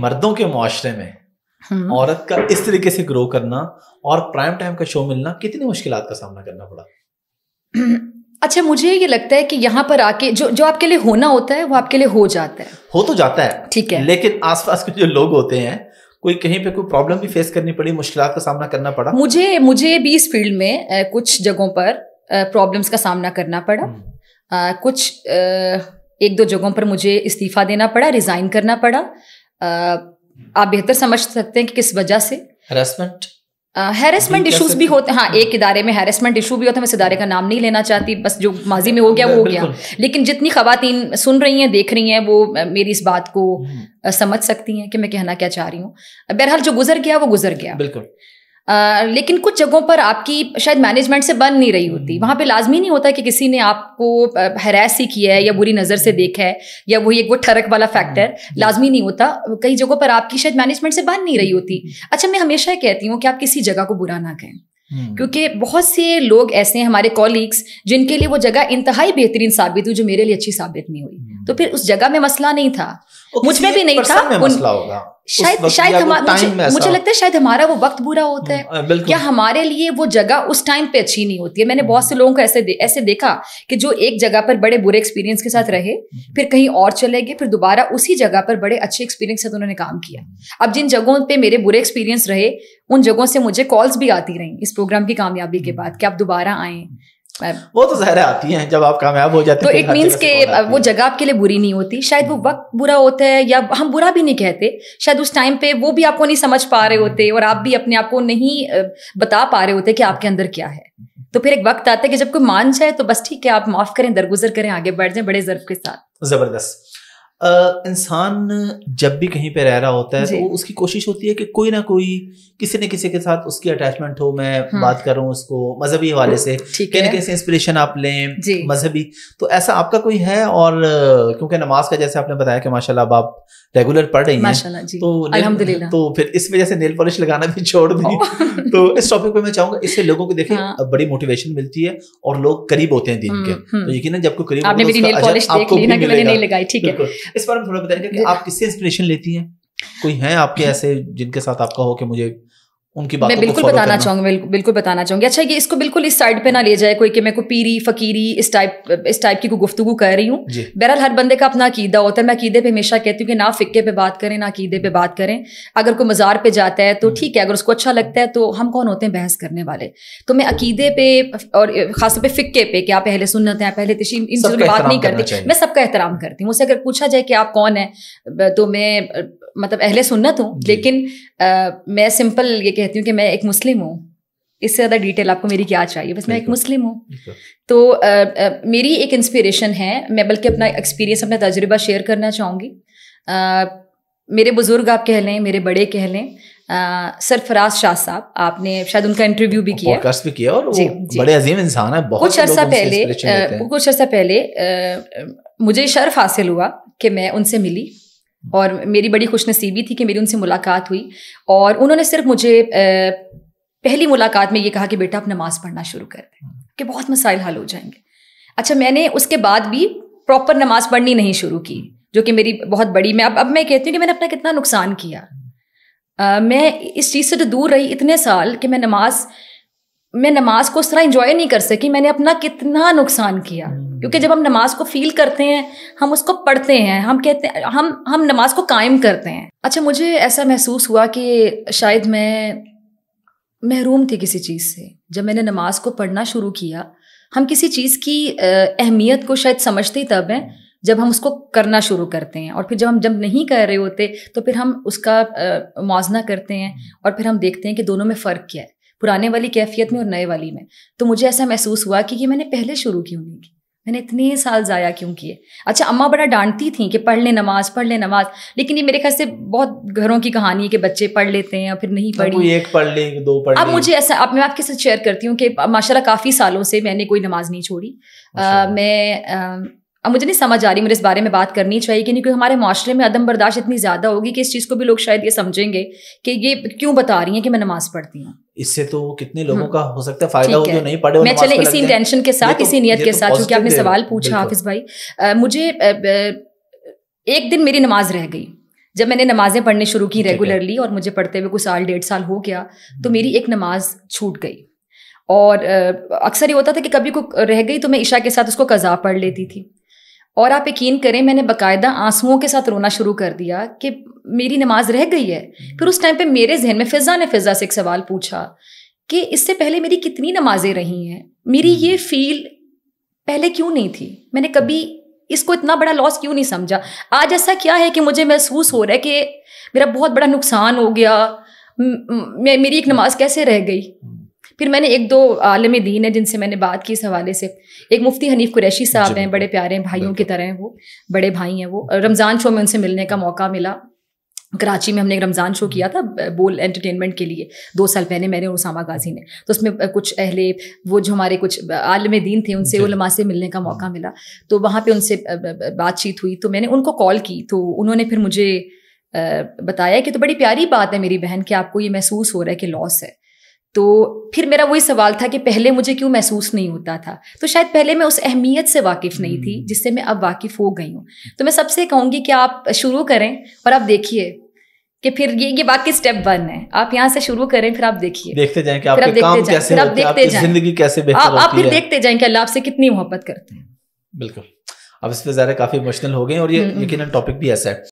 मर्दों के मुआरे में हम्म। औरत का इस तरीके से ग्रो करना और प्राइम टाइम का शो मिलना कितनी मुश्किल का सामना करना पड़ा अच्छा मुझे ये लगता है कि यहाँ पर आके जो जो आपके लिए होना होता है वो आपके लिए हो जाता है हो तो जाता है ठीक है लेकिन आसपास के जो लोग होते हैं कोई कहीं पे कोई प्रॉब्लम भी फेस करनी पड़ी मुश्किल का सामना करना पड़ा मुझे मुझे भी इस फील्ड में कुछ जगहों पर प्रॉब्लम्स का सामना करना पड़ा आ, हम्म। कुछ आ, एक दो जगहों पर मुझे इस्तीफा देना पड़ा रिजाइन करना पड़ा आप बेहतर समझ सकते हैं कि किस वजह से हेरासमेंट हेरेसमेंट इशूज भी होते हैं हाँ, हाँ एक इदारे में हेरासमेंट इशू भी होता है मैं इदारे का नाम नहीं लेना चाहती बस जो माजी में हो गया वो हो गया लेकिन जितनी खातन सुन रही हैं देख रही हैं वो मेरी इस बात को हम्म। समझ सकती हैं कि मैं कहना क्या चाह रही हूँ बहरहाल जो गुजर गया वो गुजर गया बिल्कुल आ, लेकिन कुछ जगहों पर आपकी शायद मैनेजमेंट से बन नहीं रही होती वहाँ पे लाजमी नहीं होता कि किसी ने आपको हरास ही किया है या बुरी नज़र से देखा है या वही एक वो ठरक वाला फैक्टर हाँ, लाजमी नहीं होता कई जगहों पर आपकी शायद मैनेजमेंट से बन नहीं रही होती हम्म। अच्छा मैं हमेशा कहती हूँ कि आप किसी जगह को बुरा ना कहें हम्म। क्योंकि बहुत से लोग ऐसे हैं हमारे कॉलीग्स जिनके लिए वो जगह इंतहाई बेहतरीन साबित हुई जो मेरे लिए अच्छी साबित नहीं हुई हम्म। तो फिर उस जगह में मसला नहीं था मुझ में भी नहीं था मसला होगा शायद शायद तो मुझे, मुझे लगता है शायद हमारा वो वक्त बुरा होता है हम्म, हम्म, क्या हमारे लिए वो जगह उस टाइम पे अच्छी नहीं होती है मैंने हम्म। बहुत से लोगों को ऐसे दे, ऐसे देखा कि जो एक जगह पर बड़े बुरे एक्सपीरियंस के साथ रहे फिर कहीं और चले गए फिर दोबारा उसी जगह पर बड़े अच्छे एक्सपीरियंस के साथ उन्होंने काम किया अब जिन जगहों पर मेरे बुरे एक्सपीरियंस रहे उन जगहों से मुझे कॉल्स भी आती रही इस प्रोग्राम की कामयाबी के बाद कि आप दोबारा आए वो तो जहर आती हैं जब आप कामयाब हो जाते तो हैं तो इट मीन्स के वो जगह आपके लिए बुरी नहीं होती शायद वो वक्त बुरा होता है या हम बुरा भी नहीं कहते शायद उस टाइम पे वो भी आपको नहीं समझ पा रहे होते और आप भी अपने आप को नहीं बता पा रहे होते कि आपके अंदर क्या है तो फिर एक वक्त आता है कि जब कोई मान जाए तो बस ठीक है आप माफ करें दरगुजर करें आगे बढ़ जाए बड़े जर्फ के साथ जबरदस्त इंसान जब भी कहीं पे रह रहा होता है तो उसकी कोशिश होती है कि कोई ना कोई किसी न किसी के साथ उसकी अटैचमेंट हो मैं हाँ। बात कर रहा हूँ उसको मजहबी हवाले से कहीं ना कहीं इंस्पिरेशन आप लें मजहबी तो ऐसा आपका कोई है और क्योंकि नमाज का जैसे आपने बताया कि माशा अब आप रेगुलर पढ़ रही हैं तो तो फिर इस वजह से नेल पॉलिश लगाना भी छोड़ दी तो इस टॉपिक पे मैं चाहूंगा इससे लोगों को देखे हाँ। बड़ी मोटिवेशन मिलती है और लोग करीब होते हैं दिन के हम्म, हम्म। तो यकीन जब कोई करीब आपने मेरी नेल पॉलिश देख ली ना कि मैंने नहीं लगाई ठीक है इस बारे में थोड़ा बताएंगे कि आप किससे इंस्पिरेशन लेती हैं कोई हैं आपके ऐसे जिनके साथ आपका हो कि मुझे उनकी बातों मैं बिल्कुल बताना चाहूंगी बिल्कुल बताना चाहूंगी अच्छा ये इसको बिल्कुल इस साइड पे ना ले जाए कोई कि मैं को पीरी फकीरी इस टाइप इस टाइप की कोई गुफ्तु कर रही हूँ बहरहाल हर बंदे का अपना अकीदा होता है मैं अकीदे पे हमेशा कहती हूँ कि ना फिक्के पे बात करें ना अकीदे पे बात करें अगर कोई मज़ार पे जाता है तो हम्म। ठीक है अगर उसको अच्छा लगता है तो हम कौन होते हैं बहस करने वाले तो मैं अकीदे पे और खासतौर पर फिक्के पे क्या आप पहले सुनना हैं पहले तशी इन चीज़ों बात नहीं करती मैं सबका एहतराम करती हूँ उसे अगर पूछा जाए कि आप कौन है तो मैं मतलब अहले सुन्नत हूँ लेकिन मैं सिंपल ये कह कहती हूँ कि मैं एक मुस्लिम हूँ इससे ज़्यादा डिटेल आपको मेरी क्या चाहिए बस मैं एक मुस्लिम हूँ तो आ, आ, मेरी एक इंस्पिरेशन है मैं बल्कि अपना एक्सपीरियंस अपना तजुर्बा शेयर करना चाहूँगी मेरे बुज़ुर्ग आप कह लें मेरे बड़े कह लें सरफराज शाह साहब आपने शायद उनका इंटरव्यू भी किया पॉडकास्ट भी किया और जी, जी, बड़े अजीम इंसान है बहुत कुछ अर्सा पहले कुछ अर्सा पहले मुझे शर्फ हासिल हुआ कि मैं उनसे मिली और मेरी बड़ी खुशनसीबी थी कि मेरी उनसे मुलाकात हुई और उन्होंने सिर्फ मुझे पहली मुलाकात में ये कहा कि बेटा आप नमाज पढ़ना शुरू कर दें कि बहुत मसाइल हल हो जाएंगे अच्छा मैंने उसके बाद भी प्रॉपर नमाज पढ़नी नहीं शुरू की जो कि मेरी बहुत बड़ी मैं अब अब मैं कहती हूँ कि मैंने अपना कितना नुकसान किया आ, मैं इस चीज़ से तो दूर रही इतने साल कि मैं नमाज मैं नमाज को उस तरह इंजॉय नहीं कर सकी मैंने अपना कितना नुकसान किया क्योंकि जब हम नमाज को फील करते हैं हम उसको पढ़ते हैं हम कहते हैं हम हम नमाज को कायम करते हैं अच्छा मुझे ऐसा महसूस हुआ कि शायद मैं महरूम थी किसी चीज़ से जब मैंने नमाज को पढ़ना शुरू किया हम किसी चीज़ की अहमियत को शायद समझते तब हैं जब हम उसको करना शुरू करते हैं और फिर जब हम जब नहीं कर रहे होते तो फिर हम उसका मुआजना करते हैं और फिर हम देखते हैं कि दोनों में फ़र्क क्या है पुराने वाली कैफियत में और नए वाली में तो मुझे ऐसा महसूस हुआ कि ये मैंने पहले शुरू की नहीं की मैंने इतने साल ज़ाया क्यों किए अच्छा अम्मा बड़ा डांटती थी कि पढ़ ले नमाज पढ़ ले नमाज लेकिन ये मेरे ख्याल से बहुत घरों की कहानी है कि बच्चे पढ़ लेते हैं या फिर नहीं पढ़ी एक पढ़ ले दो पढ़ अब मुझे ऐसा अब मैं आपके साथ शेयर करती हूँ कि माशाल्लाह काफ़ी सालों से मैंने कोई नमाज नहीं छोड़ी आ, मैं आ, अब मुझे नहीं समझ आ रही मुझे इस बारे में बात करनी चाहिए कि नहीं क्योंकि हमारे माशरे में अदम बर्दाश्त इतनी ज़्यादा होगी कि इस चीज़ को भी लोग शायद ये समझेंगे कि ये क्यों बता रही हैं कि मैं नमाज़ पढ़ती हूँ इससे तो कितने लोगों हम्म। का हो सकता है फायदा हो जो नहीं पढ़े मैं चले इसी इंटेंशन के साथ तो- इसी नीयत के तो साथ क्योंकि आपने सवाल पूछा हाफिज़ भाई मुझे एक दिन मेरी नमाज रह गई जब मैंने नमाज़ें पढ़नी शुरू की रेगुलरली और मुझे पढ़ते हुए कुछ साल डेढ़ साल हो गया तो हम्म। मेरी एक नमाज छूट गई और अक्सर ये होता था कि कभी को रह गई तो मैं ईशा के साथ उसको कज़ा पढ़ लेती थी और आप यकीन करें मैंने बाकायदा आंसुओं के साथ रोना शुरू कर दिया कि मेरी नमाज रह गई है फिर उस टाइम पे मेरे जहन में फिज़ा ने फिज़ा से एक सवाल पूछा कि इससे पहले मेरी कितनी नमाजें रही हैं मेरी ये फील हम्म। पहले क्यों नहीं थी मैंने कभी इसको इतना बड़ा लॉस क्यों नहीं समझा आज ऐसा क्या है कि मुझे महसूस हो रहा है कि मेरा बहुत बड़ा नुकसान हो गया मेरी एक हम्म। नमाज कैसे रह गई फिर मैंने एक दो आलम दीन है जिनसे मैंने बात की इस हवाले से एक मुफ्ती हनीफ कुरैशी साहब हैं बड़े प्यारे हैं भाइयों की तरह हैं वो बड़े भाई हैं वो रमज़ान शो में उनसे मिलने का मौका मिला कराची में हमने एक रमज़ान शो किया था बोल एंटरटेनमेंट के लिए दो साल पहले मैंने उसामा गाजी ने तो उसमें कुछ अहले वो जो हमारे कुछ आलम दीन थे उनसे उलमा से मिलने का मौका मिला तो वहाँ पे उनसे बातचीत हुई तो मैंने उनको कॉल की तो उन्होंने फिर मुझे बताया कि तो बड़ी प्यारी बात है मेरी बहन कि आपको ये महसूस हो रहा है कि लॉस है तो फिर मेरा वही सवाल था कि पहले मुझे क्यों महसूस नहीं होता था तो शायद पहले मैं उस अहमियत से वाकिफ़ नहीं थी हम्म। जिससे मैं अब वाकिफ़ हो गई हूँ तो मैं सबसे कहूँगी कि आप शुरू करें और आप देखिए कि फिर ये ये बाकी स्टेप वन है आप यहाँ से शुरू करें फिर आप देखिए देखते जाएं कि आपके काम कैसे आप देखते जाएं जिंदगी कैसे बेहतर आप फिर देखते जाएं कि अल्लाह आपसे कितनी मोहब्बत करते हैं बिल्कुल अब इस पर ज़्यादा काफ़ी इमोशनल हो गए और ये हम्म, हम्म। यकीन टॉपिक भी ऐसा है